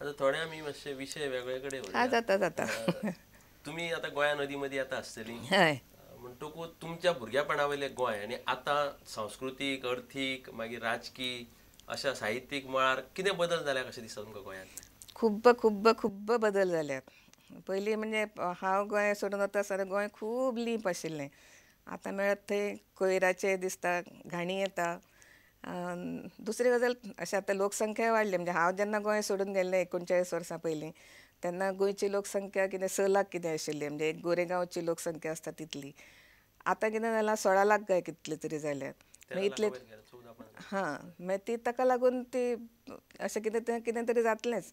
आता थोडे आमी मातशे विषय वेगळे कडेन जाता जाता तुमी आतां गोंया नदी मदीं येता आसतली हय म्हणटकूच तुमच्या भुरग्यापणा वयले गोंय आणि आता सांस्कृतिक अर्थीक मागीर राजकीय अशा साहित्यिक मळार कितें बदल झाल्या कसे दिसता तुमकां गोंयांत खूब खूब खूब बदल जाल्यात पयलीं म्हणजे हांव गोंय सोडून आता सर गोंय खूब लिंप आशिल्लें आता मेळत थंय कोयराचें दिसता घाणी येता दुसरी गजाल अशें आता लोकसंख्या वाढली म्हणजे हांव जेन्ना गोंय सोडून गेले एकोणचाळीस वर्सां पयलीं तेन्ना गोंयची लोकसंख्या कितें स लाख कितें आशिल्ली म्हणजे एक गोरेगांवची लोकसंख्या आसता तितली आतां कितें जालां सोळा लाख काय कितले तरी जाल्यात मागीर इतले हां मागीर ती ताका लागून ती अशें कितें तें कितें तरी जातलेंच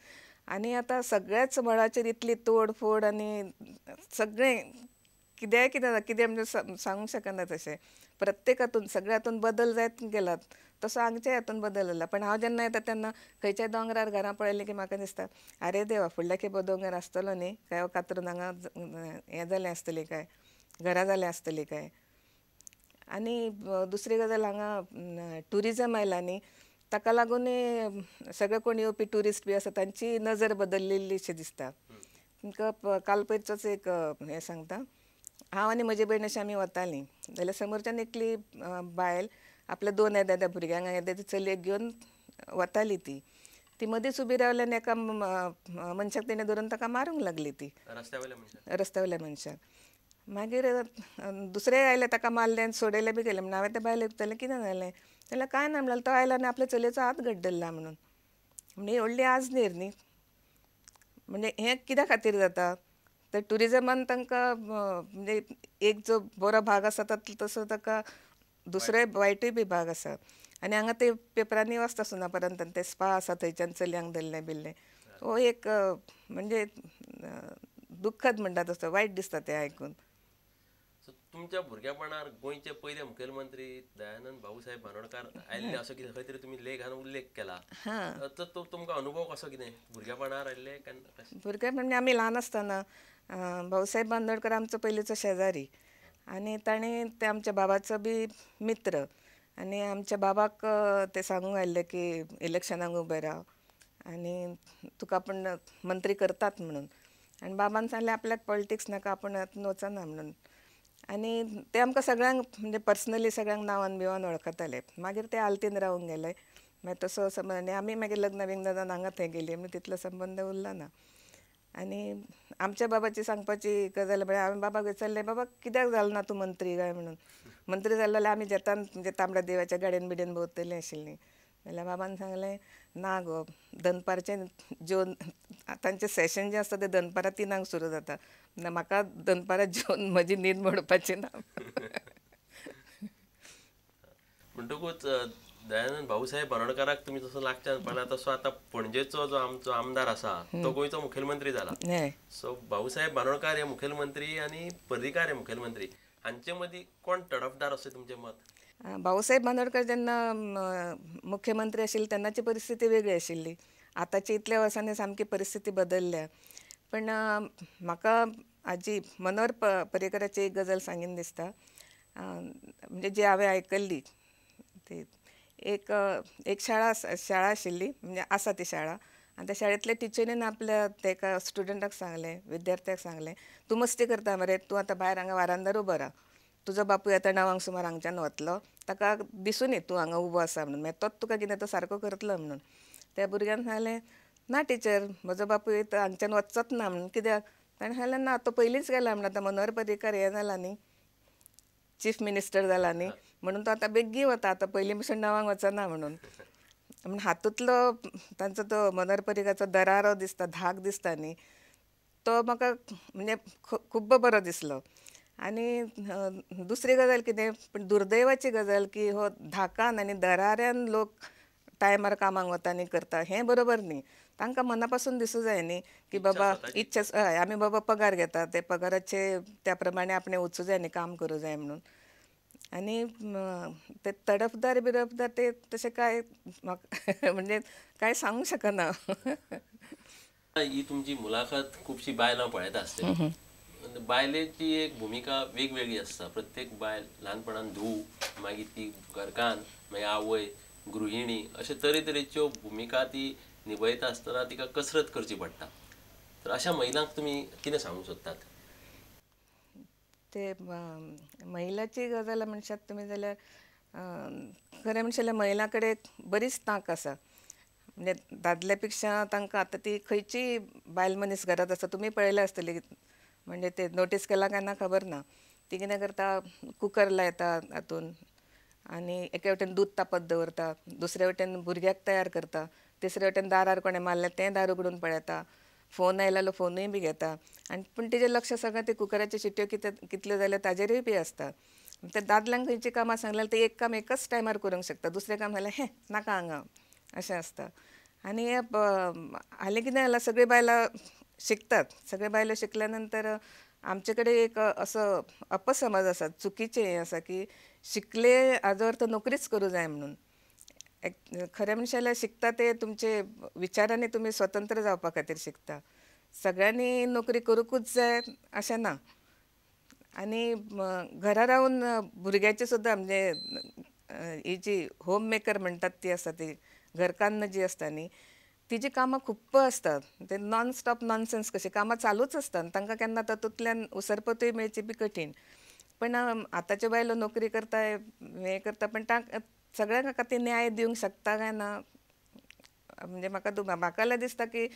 आनी आतां सगळ्याच मळाचेर इतली तोडफोड आणि आनी सगळें किद्याय कितें कितें म्हणजे सांगूंक शकना तसे प्रत्येक हातून सगळ्या हातून बदल जायत गेलात तसं आमच्या हातून बदल जाला पण हा जेन्ना येतात तेन्ना खंयच्याय दोंगरार घरां पळयलें की म्हाका दिसता अरे देवा फुडल्या खेपो दोंगर आसतलो न्ही काय हो कातरून हांगा हे जालें आसतलें काय घरां झाले आसतलीं काय आनी दुसरी गजाल हांगा ट्युरिजम आयला न्ही ताका लागून सगळे कोण येवपी ट्युरिस्ट बी आसा तांची नजर बदललेली अशी दिसता काल एक हे सांगता हांव आनी म्हजे भयण अशें आमी वतालीं जाल्यार समोरच्यान एकली बायल आपल्या दोन येद्याद्या भुरग्यांक येद्या चलयेक घेवन वताली ती ती मदींच उबी रावल्यान एका मनशाक तिणें धरून ताका मारूंक लागली ती वयल्या मनशाक मागीर दुसरें आयलें ताका मारले सोडयलें बी केले म्हण हांवें त्या बायलेक विकतालें कितें जालें जाल्यार कांय ना म्हणलें तो आयलो आनी आपल्या चलयेचो हात घड्डल्ला म्हणून म्हणजे व्हडली आज आजनेर न्ही म्हणजे हें कित्या खातीर जाता तर ट्युरिजमान तांकां म्हणजे एक जो बरो भाग आसा तसो ताका दुसरे वायटूय बी भाग आसा आनी हांगा ते पेपरांनी वाचता सुना पर्यंत ते स्पा आसा थंयच्यान चलयांक धरलें बिल्लें हो एक म्हणजे दुःखद म्हणटा तसो वायट दिसता ते आयकून तुमच्या भुरग्यापणार गोंयचे पहिले मुखेलमंत्री दयानंद भाऊसाहेब बांदोडकार आयिल्ले असो कितें खंय तरी तुमी लेखान उल्लेख केला तर तो तुमकां अनुभव कसो कितें भुरग्यापणार आयले भुरगेपण म्हणजे आमी ल्हान आसतना भाऊसाहेब बांदोडकर आमचं पहिलेचं शेजारी आणि त्याने ते आमच्या बाबाचं बी मित्र आणि आमच्या बाबाक ते सांगू आले की इलेक्शनाक उबें राव आणि तुका पण मंत्री करतात म्हणून आणि बाबान सांगले आपल्याक पॉलिटिक्स नका आपण हातून वचना म्हणून आणि ते आमकां सगळ्यांक म्हणजे पर्सनली सगळ्यांक नांवान बिवान वळखताले मागीर ते आलतीन रावूंक गेले मागीर तसो संबंध आनी म्हणजे आमी मागीर लग्न बिग्न जावन हांगा थंय गेली म्हणून तितलो संबंध उरला ना आणि आमच्या बाबाची सांगपाची गजाल म्हणजे आम्ही बाबा विचारले बाबा कित्याक झालं ना तू मंत्री काय म्हणून मंत्री झाले आम्ही आमी जेतान म्हणजे तांबड्या देवाच्या गाडयेन बिडयेन भोंवतलीं आशिल्लीं जाल्यार बाबान सांगलें ना गो दनपारचे जेवन त्यांचे सेशन जे आसता ते दनपारां तिनांक सुरू जाता ना म्हाका दनपारां जेवन म्हजी न्हीद मोडपाची ना म्हणटकूच दयानंद भाऊसाहेब बनोडकाराक तुम्ही जसं लागच्यान पण तसो आता पणजेचो जो आमचो आमदार असा तो गोयचो मुखेलमंत्री जाला सो भाऊसाहेब बांदोडकार हे मुखेलमंत्री आणि पर्रीकार हे मुखेलमंत्री हांचे मदीं कोण तडफदार असे तुमचें मत भाऊसाहेब बांदोडकर जेन्ना मुख्यमंत्री आशिल्ले तेन्नाची परिस्थिती वेगळी आशिल्ली आतांची इतल्या वर्सांनी सामकी परिस्थिती बदलल्या पण म्हाका हाजी मनोहर प एक गजल सांगीन दिसता म्हणजे जी हांवें आयकल्ली ती एक एक शाळा शाळा आशिल्ली म्हणजे आसा ती शाळा आणि त्या शाळेतल्या टिचरीन आपल्या त्या स्टुडंटाक सांगले विद्यार्थ्याक सांगले तू मस्ती करता मरे तू आता भायर हांगा वारांदार उबो रा तुजो बापूय आतां णवांक सुमार हांगच्यान वतलो ताका दिसून ये तूं हांगा उबो आसा म्हणून मागीर तोच तुका कितें तो सारको करतलो म्हणून त्या भुरग्यान सांगले ना टिचर म्हजो बापूय हांगच्यान वचत ना म्हणून कित्याक ताणें सांगलें ना तो पयलींच गेला म्हणून आतां मनोहर पर्रीकर हें जाला न्ही चीफ मिनिस्टर जाला न्ही म्हणून तो आता बेगीन वता आता पयलीं भशेन णवांक वचना म्हणून म्हणून हातूंतलो तांचो तो मनरपरिकाचो दरारो दिसता धाक दिसता न्ही तो म्हाका म्हणजे खूप बरो दिसलो आणि दुसरी गजाल किती पण दुर्दैवाची गजाल की हो धाकान आणि दरार्यान लोक टायमार कामांक वता न्ही करता हे बरोबर न्ही तांकां मनापासून दिसू जाय न्ही की बाबा इच्छा हय आम्ही बाबा पगार घेता ते पगाराचे त्याप्रमाणे आपण वचू जाय न्ही काम करू जाय म्हणून आणि ते तडफदार बिरफदार ते तसे काय म्हणजे काय सांगू शकना ही तुमची मुलाखत खूपशी बायलां पळत असते बायलेची एक भूमिका वेगवेगळी असते प्रत्येक बायल ल्हानपणान धू मागीर ती घरकान मागीर आवय गृहिणी अशे तरेतरेच्यो भूमिका ती निभयता आसतना तिका कसरत करची पडटा तर अशा महिलांक तुम्ही किने सांगू सोदतात ते महिलाची गजाल म्हणशात तुम्ही जाल्यार खरें म्हणशे महिलां कडेन बरीच म्हणजे तांक आसा म्हणजे दादल्या पेक्षा तांकां आतां ती खंयची बायल मनीस घरांत आसा तुमी पळयलें आसतली म्हणजे ते नोटीस केला काय ना खबर ना ती कितें करता कुकर लायता हातून आनी एके वटेन दूद तापत दवरता दुसरे वटेन भुरग्याक तयार करता तिसरे वटेन दारार कोणें मारलें तें दार उगडून पळयता फोन आयलालो फोनूय बी घेता आणि पण तेजें लक्ष सगळं ते कुकराच्यो शिट्यो कितें कितल्यो जाल्यार ताजेरूय बी आसता ते दादल्यांक खंयची कामं सांगल्यार ते एक काम एकच टायमार करूंक शकता दुसरे काम झालं हे नाका हांगा अशें असतं आणि हे हालीं कितें सगळी बायला शिकतात सगळे बायलो शिकल्यानंतर आमच्याकडे एक असं अपसमज आसा चुकीचे हे असा की शिकले हाजो अर्थ नोकरीच करू जाय म्हणून खऱ्या मनशाला शिकता ते तुमचे विचारांनी तुम्ही स्वतंत्र जावपा खातीर शिकता सगळ्यांनी नोकरी करूकूच जाय अशें ना आणि घरा राहून भुरग्याचे सुद्धा म्हणजे ही जी होम मेकर म्हणतात ती असते ती घरकान्न जी आसता न्ही तिची कामं खूप असतात ते नॉन स्टॉप नॉनसेन्स कशी कामं चालूच असतात तांकां केन्ना तातूंतल्यान उसरपतूय मेळची बी कठीण पण आताच्या बायलो नोकरी करताय हें करता पण तांकां सगळ्यांना ते न्याय देऊ शकता काय ना म्हणजे म्हाका म्हाका दिसता की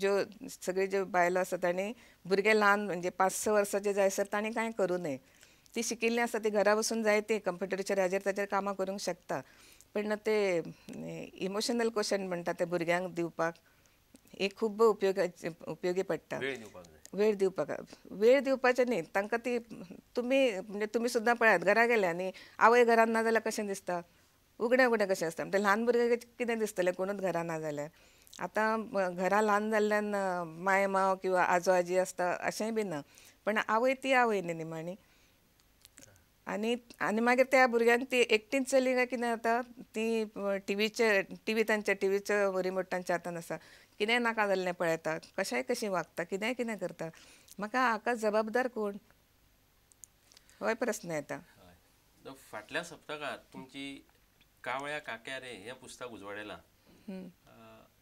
ज्यो सगळे ज्यो बायलो आसा ताणी भुरगे ल्हान म्हणजे पांच स वर्षाचे जाय सर ताणी कांय करूं नये ती शिकिल्ली आसा ती घरा बसून जाय ते कम्प्युटराचेर हाजेर ताचेर कामां करूंक शकता पण ते इमोशनल क्वेश्चन म्हणटा ते भुरग्यांक दिवपाक हे खूब उपयोग उपयोगी पडटा वेळ दिवपाक वेळ दिवपाचें न्ही तांकां ती तुम्ही म्हणजे तुम्ही सुद्दां पळयात घरा गेल्या न्ही आवय घरान ना जाल्यार कशें दिसता उगड्या उघड्या कशें आसता म्हणटा ल्हान भुरग्यांक कितें दिसतलें कोणूच घरा ना जाल्यार आता घरा ल्हान जाल्ल्यान माय माव किंवा आजो आजी आसता अशेंय बी ना पण आवय ती आवय न्ही निमाणी आनी आनी मागीर त्या भुरग्यांक ती एकटीच चली काय कितें जाता ती टी टीव्ही तांच्या टीव्हीचो रिमोट तांच्या हातान आसा कितें नाका जाल्लें पळयता कशाय कशी वागता कितेंय कितें करता म्हाका हाका जबाबदार कोण होय प्रस्न येता फाटल्या सप्तकांत तुमची कावळ्या काक्या रे हें पुस्तक उजवाडेलां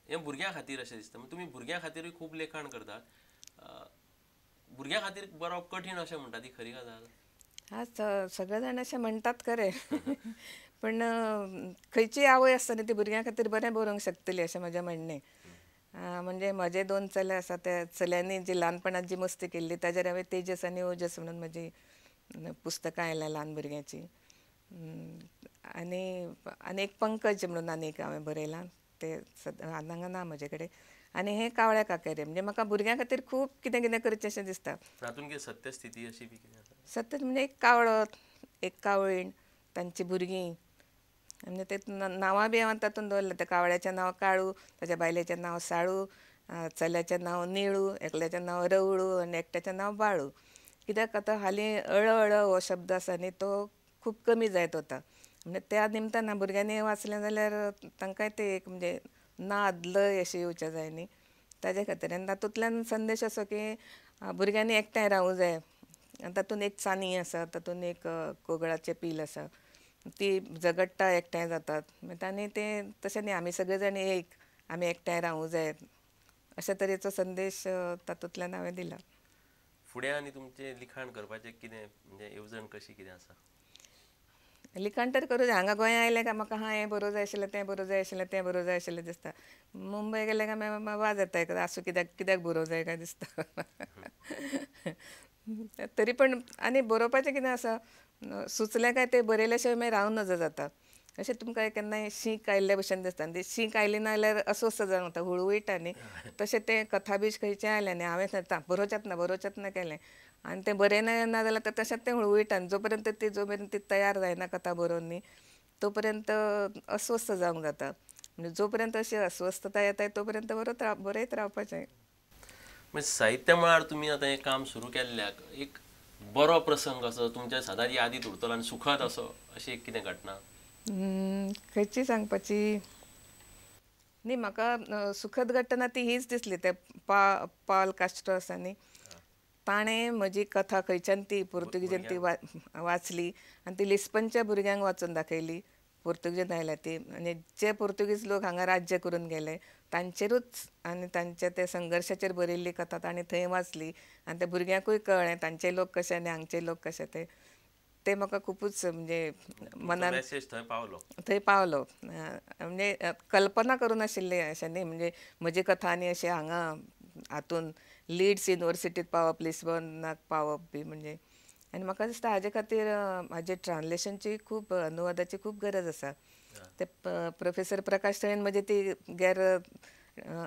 हे भुरग्यां खातीर अशें दिसता तुमी भुरग्यां खातीरूय खूब लेखन करतात भुरग्यां खातीर बरोवप कठीण अशें म्हणटा ती खरी गजाल हा सगळे जाण अशें म्हणटात खरें पण खंयची आवय आसता ती भुरग्यां खातीर बरें बरोवंक शकतली अशें म्हजें म्हणणें म्हणजे म्हजे दोन चले आसा त्या चल्यांनी जी ल्हानपणांत जी मस्ती केल्ली ताजेर हांवें तेजस आनी ओजस म्हणून म्हजी पुस्तकां आयल्या ल्हान भुरग्यांची आणि एक पंकज म्हणून आनीक हांवें बरयलां तें हांगा ना म्हजे कडेन आनी हें कावळ्या रे म्हणजे म्हाका भुरग्यां खातीर खूब कितें कितें करचें अशें दिसता स्थिती अशी बी सत्य म्हणजे एक कावळो एक कावळीण तांची भुरगीं म्हणजे ते नांवां बी हांवें तातूंत त्या कावळ्याचें नांव काळू ताच्या बायलेचें नांव साळू चल्याचें नांव निळू एकल्याचें नांव रवळू आनी एकट्याचें नांव बाळू कित्याक आतां हालीं अळ हो शब्द आसा न्ही तो खूब कमी जायत वता म्हणजे त्या निमतान भुरग्यांनी वाचलें जाल्यार तांकांय ते एक म्हणजे नाद लय अशी येवच्या जाय न्ही ताजे खातीर आनी तातूंतल्यान संदेश असो की भुरग्यांनी एकठांय रावूं जाय आनी तातूंत एक चानी आसा तातूंत एक कोगळाचें पील आसा ती झगडटा एकठांय जातात आनी म्हणजे ते तशें न्ही आमी सगळे जाण एक आमी एकठांय रावूं जाय अशे तरेचो संदेश तातूंतल्यान हांवें दिला फुडें आनी तुमचें लिखाण करपाचें कितें म्हणजे येवजण कशी कितें आसा लिखाण तर करूं जाय हांगा गोंया आयलें काय म्हाका हा हें बरोवं जाय आशिल्लें तें बरोवं जाय आशिल्लें तें बरोवं जाय आशिल्लें दिसता मुंबय गेलें काय मागीर वाज येता एक आसूं कित्याक कित्याक बरोवं जाय काय दिसता तरी पण आनी बरोवपाचें कितें आसा सुचलें काय तें बरयल्या मागीर रावूं नजर जाता अशें तुमकां केन्नाय शींक आयिल्ल्या भशेन दिसता आनी शींक आयली ना जाल्यार अस्वस्थ जावन वता हळू वयटा न्ही तशें तें कथा कथाबीज खंयचें आयलें न्ही हांवें सांगता बरोवचेंच ना बरोवचेंच ना केलें आणि ते बरे नाही ना झालं तर तशात ते हळूहळू आणि जोपर्यंत ते जोपर्यंत ती तयार जायना कथा बरोवनी तोपर्यंत अस्वस्थ जाऊन जाता म्हणजे जोपर्यंत अशी अस्वस्थता येत आहे तोपर्यंत बरोत राव बरयत रावपाचें म्हणजे साहित्य मळार तुम्ही आता हे काम सुरू केल्याक एक बरो प्रसंग असो तुमच्या सदार यादीत उरतलो आणि सुखद असो अशी एक कितें घटना खंयची सांगपाची न्ही म्हाका सुखद घटना ती हीच दिसली ते पा पाल कास्ट्रो आसा न्ही ताणें म्हजी कथा खंयच्यान ती पोर्तुगीजान ती वा वाचली आनी ती लिस्पनच्या भुरग्यांक वाचून दाखयली पुर्तुगीज आयल्या ती आनी जे पुर्तुगीज लोक हांगा राज्य करून गेले तांचेरूच आनी तांच्या ते संघर्शाचेर बरयल्ली कथा ताणें थंय वाचली आनी त्या भुरग्यांकूय कळ्ळें तांचे लोक कशे आनी हांगचे लोक कशे ते ते म्हाका खुबूच म्हणजे मनान थंय पावलो थंय पावलो म्हणजे कल्पना करूं नाशिल्लें अशें न्ही म्हणजे म्हजी कथा आनी अशें हांगा हातून लिड्स युनिवर्सिटीत पावप लिस्बनाक पावप बी म्हणजे आनी म्हाका दिसता हाजे खातीर म्हाजे ट्रान्सलेशनची खूब अनुवादाची खूब गरज आसा ते प्रोफेसर प्रकाश तळेन म्हजे ती गैर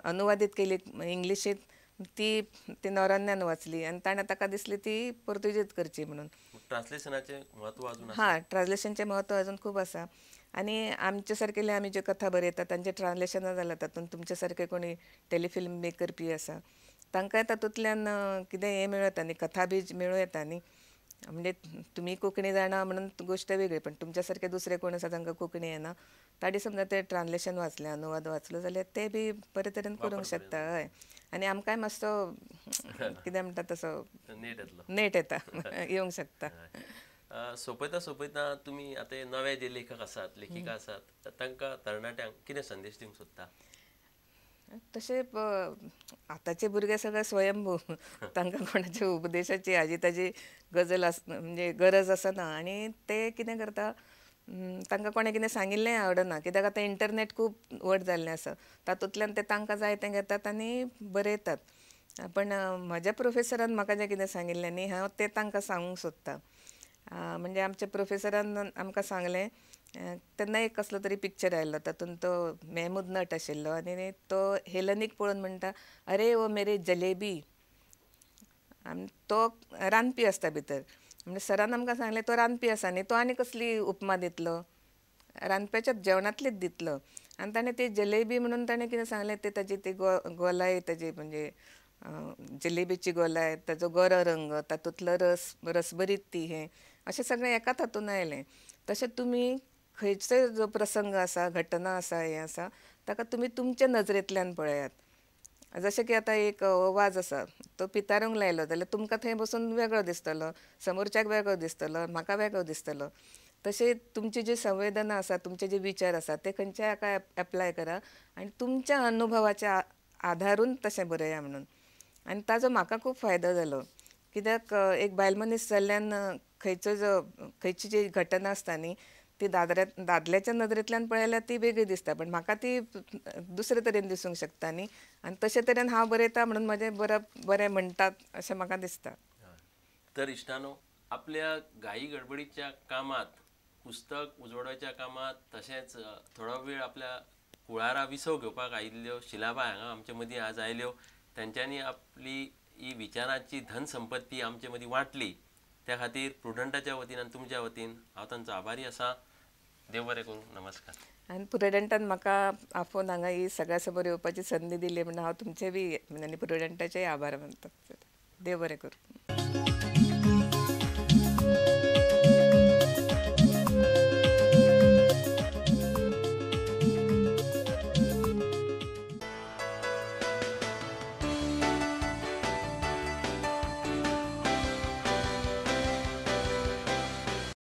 अनुवादीत केली इंग्लिशींत ती ती नोरान्यान वाचली आनी ताणें ताका दिसली ती पोर्तुगीजीत करची म्हणून ट्रान्सलेशनाचे म्हत्व अजून हां ट्रान्सलेशनचे म्हत्व अजून खूब आसा आनी आमच्या सारकेले आमी जे कथा बरयतात तांचे ट्रान्सलेशनां जालां तातूंत तुमच्या सारके कोणी टेलिफिल्म बी करपी आसा तांकां तातूंतल्यान कितें हें मेळूं येता न्ही कथा बी मेळूं येता न्ही म्हणजे तुमी कोंकणी जाणा म्हणून गोश्ट वेगळी पण तुमच्या सारके दुसरे कोण आसा तांकां कोंकणी येना ताडी समजा ते ट्रान्सलेशन वाचल्या अनुवाद वाचलो जाल्यार ते बी बरे तरेन करूंक शकता हय आनी आमकांय मातसो कितें म्हणटा तसो नेट नेट येता येवंक शकता सोंपयता सोंपयता तुमी आतां नवे जे लेखक आसात लेखिका आसात तांकां तरणाट्यांक कितें संदेश दिवंक सोदता तसे आताचे भुरगे सगळे स्वयंभू तांकां कोणाच्या उपदेशाची हाजी ताजी गजल अस म्हणजे गरज आसना आणि ते कितें करता तांकां कोणें कितें सांगिल्लें आवडना कित्याक आतां इंटरनेट खूब व्हड जाल्लें आसा तातूंतल्यान ते तांकां जाय तें घेतात आनी बरयतात पण म्हज्या प्रोफेसरान म्हाका जें कितें सांगिल्लें न्ही हांव तें तांकां सांगूंक सोदतां म्हणजे आमच्या प्रोफेसरान आमकां सांगलें त्यांना एक कसलो तरी पिक्चर आयलो तातूंत तो मेहमूद नट आशिल्लो आनी तो हेलनीक पळोवन म्हणटा अरे ओ मेरे जलेबी आनी तो रांदपी आसता भितर म्हणजे सरान आमकां सांगलें तो रांदपी आसा न्ही तो आनी कसली उपमा दितलो रांदप्याच्या जेवणांतलीच दितलो आनी ताणें ती जलेबी म्हणून ताणें कितें सांगलें ते ताजी ती गो गोलाय ताजी म्हणजे जलेबीची गोलाय ताजो गोरो रंग तातूंतलो रस रसभरीत ती हें अशें सगळें एका हातून आयलें तशें तुमी खंयचो जो प्रसंग आसा घटना आसा हें आसा ताका तुमी तुमच्या नजरेंतल्यान पळयात जशें की आतां एक वाज आसा तो पितारूंक लायलो जाल्यार तुमकां थंय बसून वेगळो दिसतलो समोरच्याक वेगळो दिसतलो म्हाका वेगळो दिसतलो तशें तुमची जी संवेदना आसा तुमचे जे विचार आसा ते खंयच्या हाका एप्लाय करा आनी तुमच्या अनुभवाच्या आधारून तशें बरया म्हणून आनी ताजो म्हाका खूब फायदो जालो कित्याक एक बायल मनीस जाल्ल्यान खंयचो जो खंयची जी घटना आसता न्ही ती दादऱ्या दादल्याच्या नदरेंतल्यान पळयल्यार ती वेगळी दिसता पण म्हाका ती दुसरे तरेन दिसूंक शकता न्ही आनी तशे तरेन हांव बरयता म्हणून म्हजें बरं बरें म्हणटात अशें म्हाका दिसता तर इश्टानो आपल्या घाई गडबडीच्या कामात पुस्तक उजवाडाच्या कामात तशेंच थोडो वेळ आपल्या कुळारा विसव घेवपाक आयिल्ल्यो शिलाबा हांगा आमचे मदीं आज आयल्यो तांच्यांनी आपली ही विचारांची धन संपत्ती आमचे मदीं वांटली त्या खातीर प्रुडंटाच्या वतीन आनी तुमच्या वतीन हांव तांचो आभारी आसा देव बरें करूं नमस्कार आनी प्रुडंटान म्हाका आफोन हांगा ही सगळ्या समोर येवपाची संदी दिली म्हणून हांव तुमचे बी आनी म्हणजे प्रुडंटाचेय आभार मानता देव बरें करूं